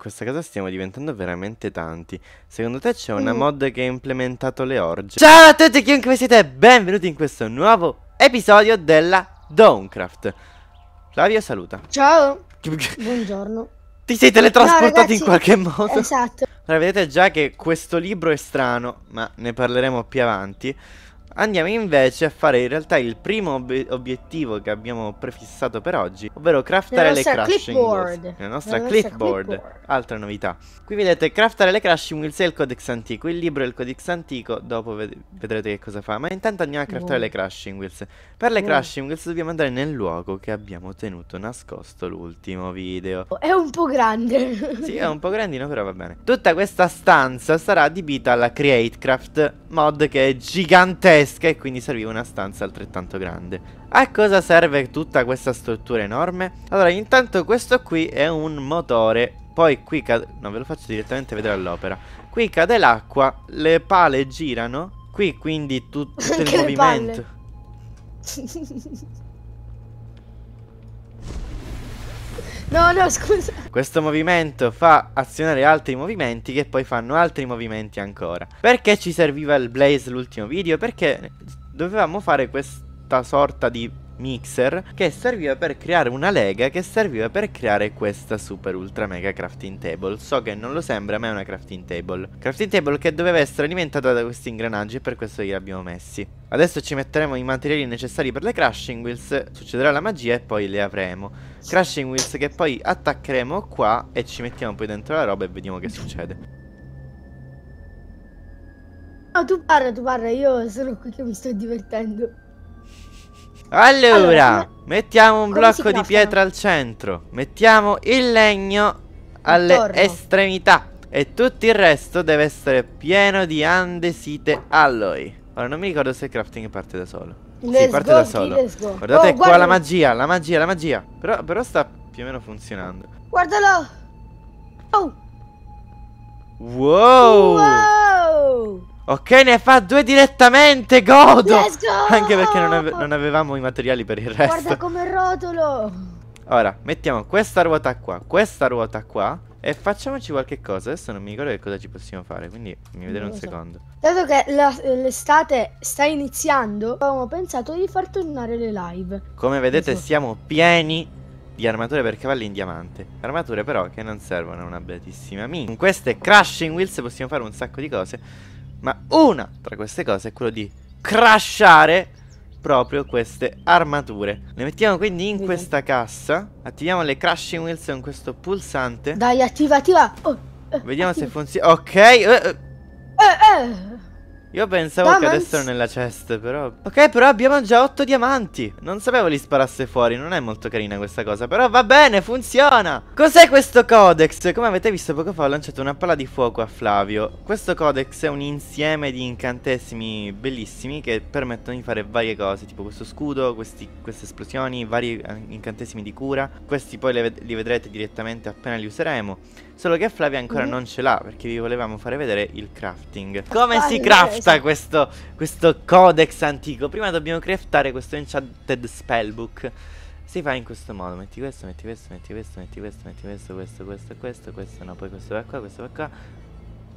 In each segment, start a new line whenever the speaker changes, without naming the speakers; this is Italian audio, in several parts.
questa casa stiamo diventando veramente tanti. Secondo te c'è una mm. mod che ha implementato le orge? Ciao a tutti, chiunque siete, benvenuti in questo nuovo episodio della Dawncraft. Flavio, saluta.
Ciao. Buongiorno. Ti sei teletrasportato no, ragazzi, in qualche modo. Esatto.
Allora, vedete già che questo libro è strano, ma ne parleremo più avanti. Andiamo invece a fare in realtà il primo ob obiettivo che abbiamo prefissato per oggi, ovvero craftare le crashing clipboard. wheels. La nostra, clipboard. clipboard. Altra novità. Qui vedete craftare le crashing wheels e il codex antico. Il libro è il codex antico, dopo ved vedrete che cosa fa. Ma intanto andiamo a craftare oh. le crashing wheels. Per le oh. crashing wheels dobbiamo andare nel luogo che abbiamo tenuto nascosto l'ultimo video.
È un po' grande. sì, è un
po' grandino, però va bene. Tutta questa stanza sarà adibita alla Createcraft mod che è gigantesca pesca e quindi serviva una stanza altrettanto grande. A cosa serve tutta questa struttura enorme? Allora, intanto questo qui è un motore, poi qui cade... No, ve lo faccio direttamente vedere all'opera. Qui cade l'acqua, le pale girano, qui quindi tutto il movimento.
No, no, scusa.
Questo movimento fa azionare altri movimenti che poi fanno altri movimenti ancora. Perché ci serviva il Blaze l'ultimo video? Perché dovevamo fare questa sorta di mixer che serviva per creare una lega che serviva per creare questa super ultra mega crafting table. So che non lo sembra ma è una crafting table. Crafting table che doveva essere alimentata da questi ingranaggi e per questo li abbiamo messi. Adesso ci metteremo i materiali necessari per le crashing wheels, succederà la magia e poi le avremo. Crashing wheels che poi attaccheremo qua e ci mettiamo poi dentro la roba e vediamo che succede.
oh, tu parla, tu parla, io sono qui che mi sto divertendo.
Allora, allora mettiamo un blocco di pietra al centro. Mettiamo il legno alle Intorno. estremità. E tutto il resto deve essere pieno di andesite alloy. Ora non mi ricordo se il crafting parte da solo. Let's sì, parte go, da solo. Guardate oh, qua guarda. la magia, la magia, la magia. Però, però sta più o meno funzionando.
Guardalo! Oh!
Wow! wow. Ok, ne fa due direttamente, godo! Let's go! Anche perché non, ave non avevamo i materiali per il resto. Guarda
come rotolo!
Ora, mettiamo questa ruota qua, questa ruota qua e facciamoci qualche cosa. Adesso non mi ricordo che cosa ci possiamo fare, quindi mi vedere un so. secondo.
Dato che l'estate sta iniziando, avevamo pensato di far tornare le live.
Come vedete so. siamo pieni di armature per cavalli in diamante. Armature però che non servono a una bellissima mini. Con queste crashing wheels possiamo fare un sacco di cose. Ma una tra queste cose è quello di crashare proprio queste armature Le mettiamo quindi in questa cassa Attiviamo le crashing wheels con questo pulsante Dai attiva attiva oh, eh, Vediamo attiva. se funziona Ok eh, eh. eh, eh. Io pensavo Damals. che adesso nella chest, però... Ok, però abbiamo già otto diamanti. Non sapevo li sparasse fuori, non è molto carina questa cosa. Però va bene, funziona! Cos'è questo codex? Come avete visto poco fa ho lanciato una palla di fuoco a Flavio. Questo codex è un insieme di incantesimi bellissimi che permettono di fare varie cose. Tipo questo scudo, questi, queste esplosioni, vari eh, incantesimi di cura. Questi poi ved li vedrete direttamente appena li useremo. Solo che Flavio ancora mm -hmm. non ce l'ha perché vi volevamo fare vedere il crafting. Come si crafta? crafta esatto. questo, questo codex antico. Prima dobbiamo craftare questo enchanted spellbook. Si fa in questo modo, metti questo, metti questo, metti questo, metti questo, metti questo, questo, questo, questo, questo, no, poi questo va qua, questo va qua.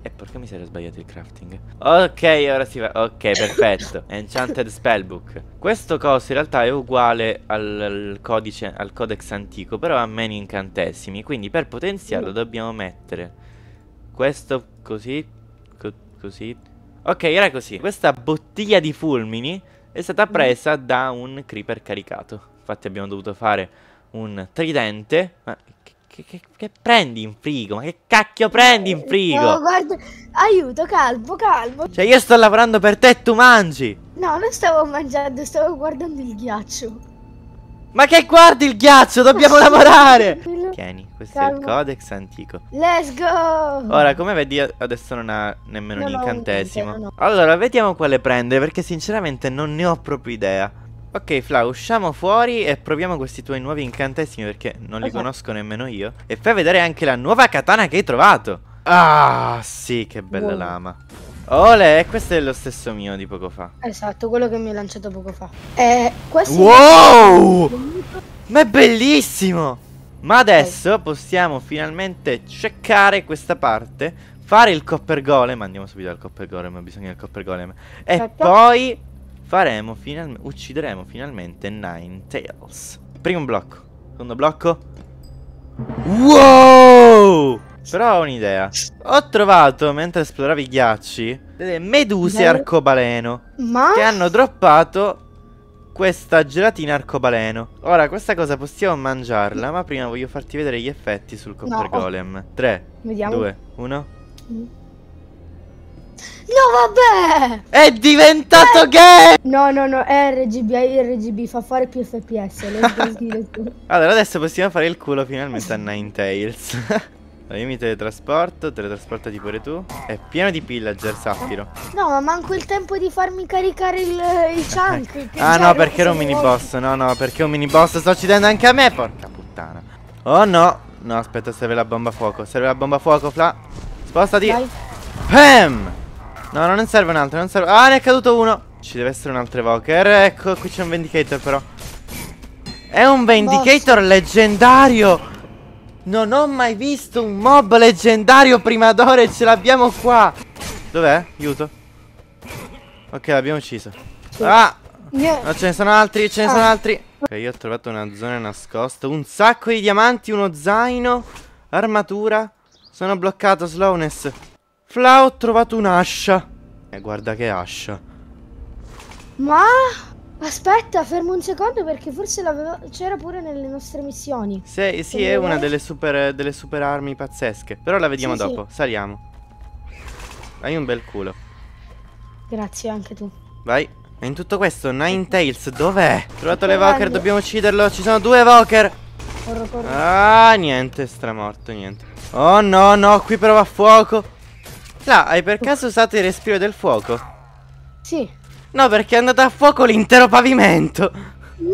E eh, porca miseria ho sbagliato il crafting Ok ora si va Ok perfetto Enchanted Spellbook Questo coso in realtà è uguale al, al, codice Al codex antico Però ha meno incantesimi Quindi per potenziarlo mm. dobbiamo mettere Questo così co Così Ok, era così. Questa bottiglia di fulmini è stata mm. presa da un creeper caricato. Infatti abbiamo dovuto fare un tridente. Ma che, che, che prendi in frigo? Ma che cacchio prendi in frigo? No,
guarda, aiuto, calmo, calmo. Cioè
io sto lavorando per te e tu mangi.
No, non stavo mangiando, stavo guardando il ghiaccio.
Ma che guardi il ghiaccio? Dobbiamo lavorare! tieni, questo Calma. è il codex antico.
Let's go! Ora,
come vedi, adesso non ha nemmeno non un incantesimo. Niente, allora, vediamo quale prende, perché sinceramente non ne ho proprio idea. Ok Fla, usciamo fuori e proviamo questi tuoi nuovi incantesimi perché non li okay. conosco nemmeno io. E fai vedere anche la nuova katana che hai trovato. Ah, sì, che bella wow. lama. Ole, questo è lo stesso mio di poco fa.
Esatto, quello che mi hai lanciato poco fa. Eh, questo... Wow!
È... Ma è bellissimo! Ma adesso okay. possiamo finalmente cercare questa parte Fare il copper golem Andiamo subito al copper golem bisogno del copper golem E Aspetta. Certo. poi faremo finalmente. Uccideremo finalmente Nine Tails Primo blocco Secondo blocco Wow Però ho un'idea Ho trovato mentre esploravi i ghiacci Delle meduse arcobaleno Ma? Che hanno droppato questa gelatina arcobaleno. Ora, questa cosa possiamo mangiarla, ma prima voglio farti vedere gli effetti sul Copper no. Golem. 3, 2, 1. No,
vabbè! È diventato eh. gay! No, no, no, è RGB, è RGB, fa fare più FPS.
allora, adesso possiamo fare il culo finalmente a Ninetales. Allora, io mi teletrasporto, teletrasportati pure tu. È pieno di pillager, Saffiro.
No, ma manco il tempo di farmi caricare il, il chunk. ah no, perché era un mini boss.
No, no, perché è un mini boss. Sto uccidendo anche a me, porca puttana. Oh no. No, aspetta, serve la bomba a fuoco. Serve la bomba a fuoco, Fla. Spostati. Pam! No, no, non serve un altro, non serve. Ah, ne è caduto uno. Ci deve essere un altro evoker. Ecco, qui c'è un Vendicator però. È un Vendicator boss. leggendario. Non ho mai visto un mob leggendario prima d'ora e ce l'abbiamo qua. Dov'è? Aiuto. Ok, l'abbiamo ucciso. Ah! No, ce ne sono altri, ce ne sono ah. altri. Ok, io ho trovato una zona nascosta. Un sacco di diamanti, uno zaino, armatura. Sono bloccato, slowness. Fla, ho trovato un'ascia. E eh, guarda che ascia.
Ma... Aspetta, fermo un secondo perché forse c'era pure nelle nostre missioni. Se, sì, è una delle
super, delle super, armi pazzesche. Però la vediamo sì, dopo. Sì. Saliamo. Hai un bel culo.
Grazie, anche tu.
Vai. E in tutto questo, Ninetales dov'è? Trovato le l'evoker, dobbiamo ucciderlo. Ci sono due evoker. Corro, corro. Ah, niente, stramorto, niente. Oh no, no, qui prova fuoco. Là, hai per caso usato il respiro del fuoco? Sì. No, perché è andato a fuoco l'intero pavimento. No.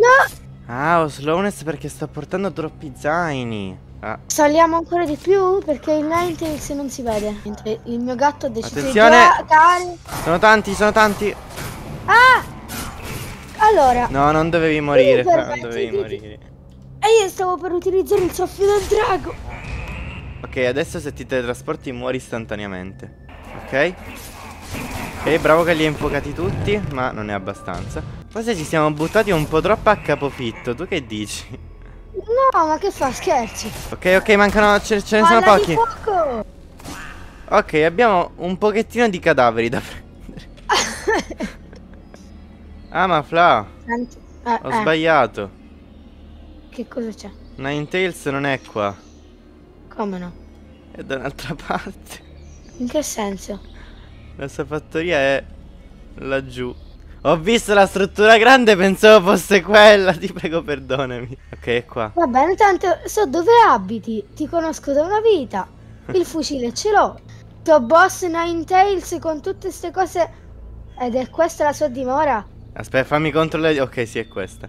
Ah, ho slowness perché sto portando troppi zaini. Ah.
Saliamo ancora di più perché il Ninetales non si vede. Mentre il mio gatto ha deciso Attenzione. di giocare.
Sono tanti, sono tanti.
Ah! Allora.
No, non dovevi morire. Però, non dovevi morire.
E io stavo per utilizzare il soffio del drago.
Ok, adesso se ti teletrasporti muori istantaneamente. Ok? Ok, bravo che li hai infuocati tutti, ma non è abbastanza. Forse ci siamo buttati un po' troppo a capofitto, tu che dici?
No, ma che fa, scherzi?
Ok, ok, mancano, ce, ce ne Palla sono pochi. Ok, abbiamo un pochettino di cadaveri da prendere. ah, ma Fla, eh, ho eh. sbagliato.
Che cosa c'è?
Ninetales non è qua. Come no? È da un'altra parte.
In che senso?
Questa fattoria è laggiù. Ho visto la struttura grande, pensavo fosse quella. Ti prego, perdonami. Ok, è qua. Va
bene, tanto so dove abiti. Ti conosco da una vita. Il fucile ce l'ho. Tuo boss Ninetales con tutte queste cose. Ed è questa la sua dimora?
Aspetta, fammi controllare. Ok, sì, è questa.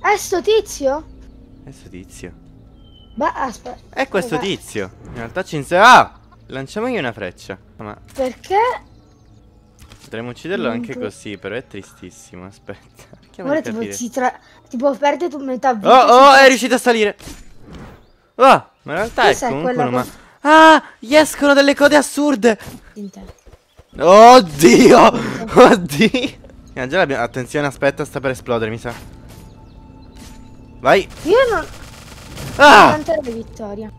È sto tizio?
È sto tizio.
Beh, aspetta. È questo
tizio. In realtà ci inserisce. Ah! Lanciamogli una freccia. Ma... Perché Potremmo ucciderlo anche così, però è tristissimo. Aspetta. Ora tipo, si
tra... tipo perde metà vita. Oh, oh, è riuscito a
salire. Oh, ma in realtà Questa è comunque una... Cosa... Ah, gli escono delle code assurde. Oddio, oddio. Ah, eh, già Attenzione, aspetta, sta per esplodere, mi sa. Vai. Io
non... Ah! Quanto era vittoria?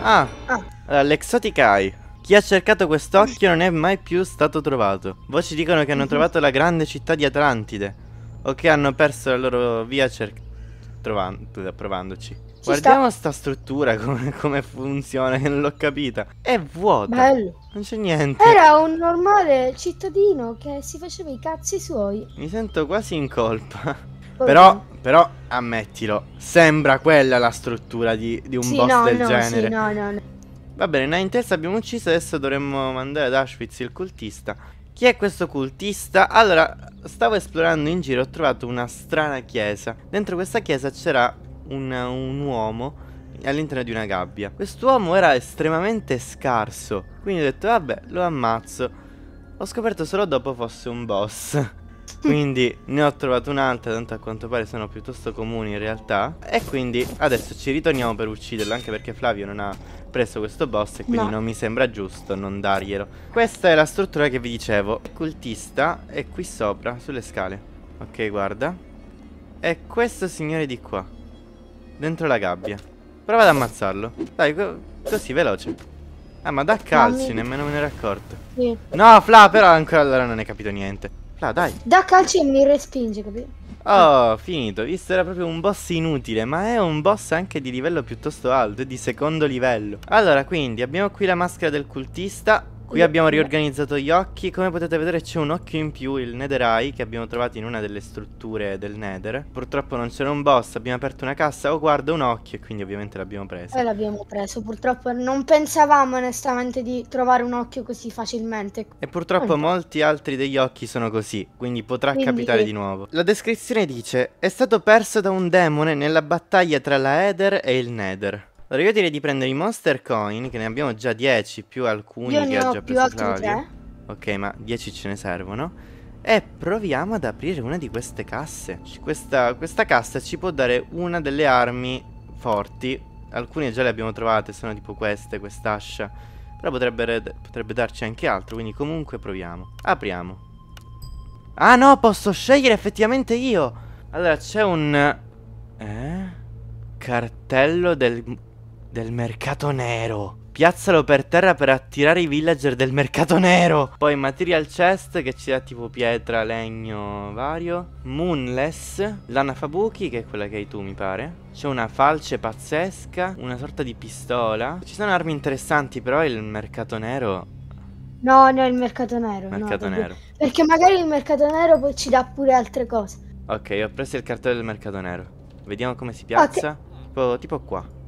Ah, ah. Allora, l'exotic eye chi ha cercato quest'occhio non è mai più stato trovato. Voci dicono che hanno mhm. trovato la grande città di Atlantide. O che hanno perso la loro via cer- trovando, eh, provandoci. Guardiamo sta, sta struttura come, come, funziona, che non l'ho capita. È vuota. Bello. Non c'è niente. Era un
normale cittadino che si faceva i cazzi suoi.
Mi sento quasi in colpa. però, però, ammettilo, sembra quella la struttura di, di un sì, boss no, del no, genere. Sì, no, no, no. Va bene, in testa abbiamo ucciso, adesso dovremmo mandare ad Auschwitz il cultista. Chi è questo cultista? Allora, stavo esplorando in giro, e ho trovato una strana chiesa. Dentro questa chiesa c'era un, un uomo all'interno di una gabbia. Quest'uomo era estremamente scarso, quindi ho detto vabbè, lo ammazzo. Ho scoperto solo dopo fosse un boss. Quindi ne ho trovato un'altra, tanto a quanto pare sono piuttosto comuni in realtà. E quindi adesso ci ritorniamo per ucciderlo, anche perché Flavio non ha preso questo boss e quindi no. non mi sembra giusto non darglielo. Questa è la struttura che vi dicevo. Il cultista è qui sopra, sulle scale. Ok, guarda. È questo signore di qua. Dentro la gabbia. Prova ad ammazzarlo. Dai, co così, veloce. Ah, ma da calci, mi... nemmeno me ne ero accorto. Sì. No, Fla, però ancora allora non hai capito niente. Là, dai.
Da calci mi respinge, capito?
Oh, finito. Visto era proprio un boss inutile, ma è un boss anche di livello piuttosto alto, di secondo livello. Allora, quindi, abbiamo qui la maschera del cultista. Qui abbiamo riorganizzato gli occhi, come potete vedere c'è un occhio in più, il Nethereye, che abbiamo trovato in una delle strutture del Nether. Purtroppo non c'era un boss, abbiamo aperto una cassa, oh guarda un occhio, e quindi ovviamente l'abbiamo preso. E eh,
l'abbiamo preso, purtroppo non pensavamo onestamente di trovare un occhio così facilmente.
E purtroppo oh. molti altri degli occhi sono così, quindi potrà quindi... capitare di nuovo. La descrizione dice, è stato perso da un demone nella battaglia tra la Eder e il Nether. Allora io direi di prendere i monster coin Che ne abbiamo già 10 più alcuni che ne ho, ho già preso Claudio Ok ma 10 ce ne servono e proviamo ad aprire una di queste casse questa, questa cassa ci può dare una delle armi forti Alcune già le abbiamo trovate Sono tipo queste, quest'ascia Però potrebbe, potrebbe darci anche altro Quindi comunque proviamo Apriamo Ah no, posso scegliere effettivamente io Allora c'è un... Eh? Cartello del del mercato nero. Piazzalo per terra per attirare i villager del mercato nero. Poi material chest che ci dà tipo pietra, legno, vario. Moonless. Lana Fabuki che è quella che hai tu mi pare. C'è una falce pazzesca. Una sorta di pistola. Ci sono armi interessanti però il mercato nero...
No, no, il mercato nero. Mercato no, nero. Perché, perché magari il mercato nero poi ci dà pure altre cose.
Ok, ho preso il cartello del mercato nero. Vediamo come si piazza. Okay. Tipo, tipo qua.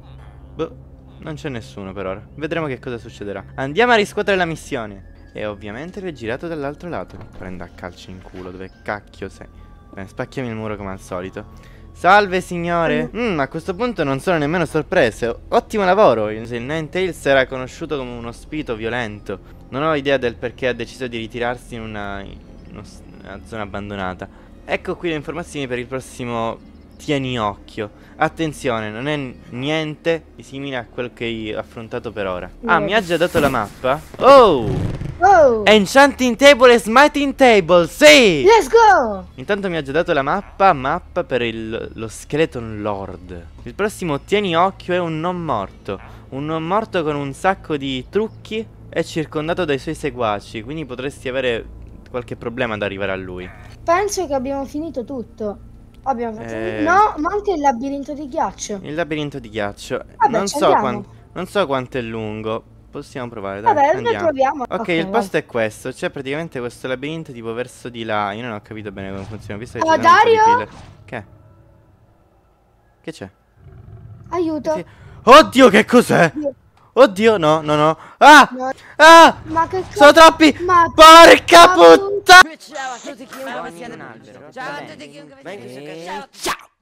Boh, non c'è nessuno per ora. Vedremo che cosa succederà. Andiamo a riscuotere la missione. E ovviamente lui è girato dall'altro lato. Prenda a calci in culo, dove cacchio sei? Bene, spacchiami il muro come al solito. Salve signore! Mm. mm, a questo punto non sono nemmeno sorprese. Ottimo lavoro! Il Ninetales era conosciuto come uno spirito violento. Non ho idea del perché ha deciso di ritirarsi in una, in una zona abbandonata. Ecco qui le informazioni per il prossimo tieni occhio. Attenzione, non è niente di simile a quel che hai affrontato per ora. No. Ah, mi ha già dato la mappa? Oh! Oh. Enchanting table e smiting table, sì! Let's go! Intanto mi ha già dato la mappa, mappa per il, lo skeleton lord. Il prossimo tieni occhio è un non morto. Un non morto con un sacco di trucchi è circondato dai suoi seguaci, quindi potresti avere qualche problema ad arrivare a lui.
Penso che abbiamo finito tutto. Abbiamo fatto... Eh... No, ma anche il labirinto di ghiaccio.
Il labirinto di ghiaccio. Vabbè, non, so quanto, non, so quanto è lungo. Possiamo provare, dai. Vabbè, Andiamo. lo proviamo. Ok, okay il vai. posto è questo. C'è praticamente questo labirinto tipo verso di là. Io non ho capito bene come funziona. Visto che oh, Dario! Che? Che c'è? Aiuto. Che... Oddio, che cos'è? Oddio, no, no, no. Ah! No. Ah!
Ma che Sono troppi! Ma... Porca puttana! puttana! Ciao a tutti chiunque sia un albero. Ciao a tutti chiunque sia un albero. Ciao!